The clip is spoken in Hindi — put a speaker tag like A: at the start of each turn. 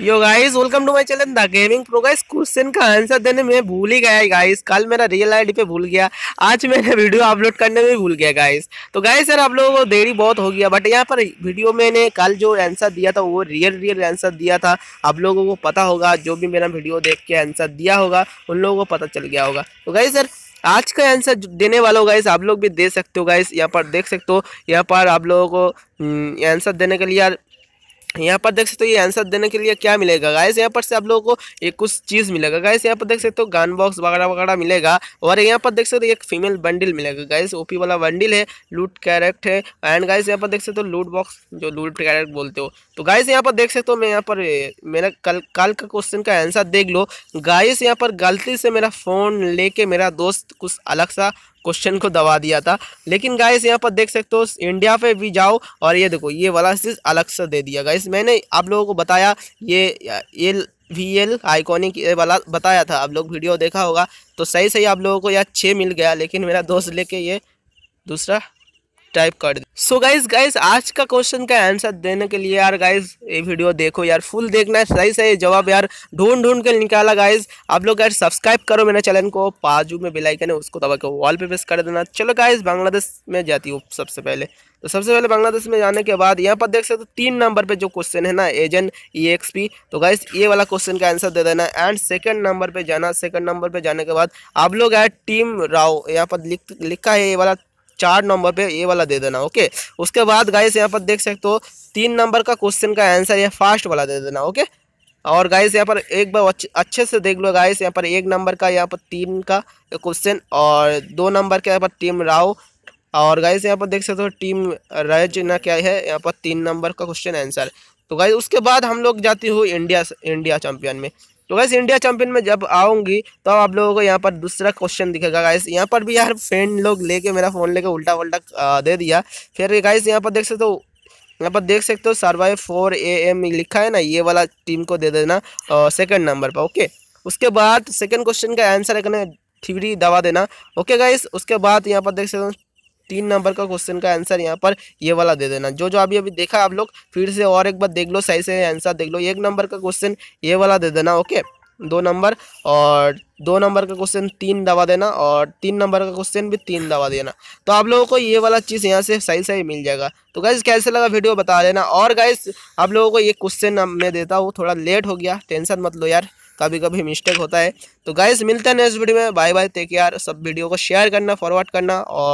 A: yo guys welcome to my channel the gaming pro guys question का आंसर देने में भूल ही गया गाइस कल मेरा रियल आईडी पे भूल गया आज मैंने वीडियो अपलोड करने में भूल गया गाइस तो गाइस यार आप लोगों को देरी बहुत हो गया बट यहाँ पर वीडियो मैंने कल जो आंसर दिया था वो रियल रियल आंसर दिया था आप लोगों को पता होगा जो भी मेरा वीडियो देख के आंसर दिया होगा उन लोगों को पता चल गया होगा तो गाइस सर आज का आंसर देने वाला होगा गाइस आप लोग भी दे सकते हो गाइस यहाँ पर देख सकते हो यहाँ पर आप लोगों को आंसर हम्म, देने के लिए यार यहाँ पर देख सकते हो ये आंसर देने के लिए क्या मिलेगा गाइस यहाँ पर से आप लोगों को एक कुछ चीज़ मिलेगा गाइस यहाँ पर देख सकते हो गन बॉक्स वगैरह वगैरह मिलेगा और यहाँ पर देख सकते हो एक फीमेल बंडल मिलेगा गाइस ओपी वाला बंडल है लूट कैरेक्ट है एंड गाइस यहाँ पर देख सकते हो लूट बॉक्स जो लूट कैरेक्ट बोलते हो तो गाइस यहाँ पर देख सकते हो मैं यहाँ पर मेरा कल कल का क्वेश्चन का आंसर देख लो गाइस यहाँ पर गलती से मेरा फ़ोन लेके मेरा दोस्त कुछ अलग सा क्वेश्चन को दबा दिया था लेकिन गाइस यहाँ पर देख सकते हो इंडिया पे भी जाओ और ये देखो ये वाला चीज़ अलग से दे दिया गाइस मैंने आप लोगों को बताया ये ये वी एल आइकॉनिक वाला बताया था आप लोग वीडियो देखा होगा तो सही सही आप लोगों को यार छः मिल गया लेकिन मेरा दोस्त लेके ये दूसरा टाइप कर दिया सो गाइज गाइज आज का क्वेश्चन का आंसर देने के लिए यार गाइज ये वीडियो देखो यार फुल देखना है सही सही जवाब यार ढूंढ ढूंढ के निकाला गाइज आप लोग यार सब्सक्राइब करो मेरे चैनल को बाजू में बेलाइकन है उसको दबा के वॉल पे प्रेस कर देना चलो गाइज बांग्लादेश में जाती हूँ सबसे पहले तो सबसे पहले बांग्लादेश में जाने के बाद यहाँ पर देख सकते हो तो तीन नंबर पे जो क्वेश्चन है ना एजेंट ई e तो गाइज ये वाला क्वेश्चन का आंसर दे देना एंड सेकंड नंबर पे जाना सेकंड नंबर पे जाने के बाद आप लोग यार टीम राव यहाँ पर लिख लिखा है ये वाला चार नंबर पे ये वाला दे देना ओके उसके बाद गाइस यहाँ पर देख सकते हो तीन नंबर का क्वेश्चन का आंसर ये फास्ट वाला दे देना ओके और गाइस यहाँ पर एक बार अच्छे से देख लो गाइस यहाँ पर एक नंबर का यहाँ पर तीन का क्वेश्चन और दो नंबर का यहाँ पर टीम राव और गाइस यहाँ पर देख सकते हो टीम रज ना क्या है यहाँ पर तीन नंबर का क्वेश्चन आंसर तो गाइस उसके बाद हम लोग जाती हूँ इंडिया इंडिया चैम्पियन में तो गैस इंडिया चैंपियन में जब आऊँगी तो आप लोगों को यहाँ पर दूसरा क्वेश्चन दिखेगा गैस यहाँ पर भी यार फ्रेंड लोग लेके मेरा फ़ोन लेके उल्टा उल्टा दे दिया फिर गैस यहाँ पर देख सकते हो यहाँ पर देख सकते हो सर्वाइव फोर ए एम लिखा है ना ये वाला टीम को दे देना सेकेंड नंबर पर ओके उसके बाद सेकेंड क्वेश्चन का आंसर है थ्री दवा देना ओके गाइस उसके बाद यहाँ पर देख सकते हो तीन नंबर का क्वेश्चन का आंसर यहाँ पर ये वाला दे देना जो जो अभी अभी देखा आप लोग फिर से और एक बार देख लो सही से आंसर देख लो एक नंबर का क्वेश्चन ये वाला दे देना ओके दो नंबर और दो नंबर का क्वेश्चन तीन दवा देना और तीन नंबर का क्वेश्चन भी तीन दवा देना तो आप लोगों को ये वाला चीज़ यहाँ से सही सही मिल जाएगा तो गैस कैसे लगा वीडियो बता देना और गैस आप लोगों को ये क्वेश्चन मैं देता हूँ थोड़ा लेट हो गया टेंशन मत लो यार कभी कभी मिस्टेक होता है तो गैस मिलता है नेक्स्ट वीडियो में बाय बाय टेक यार सब वीडियो को शेयर करना फॉरवर्ड करना और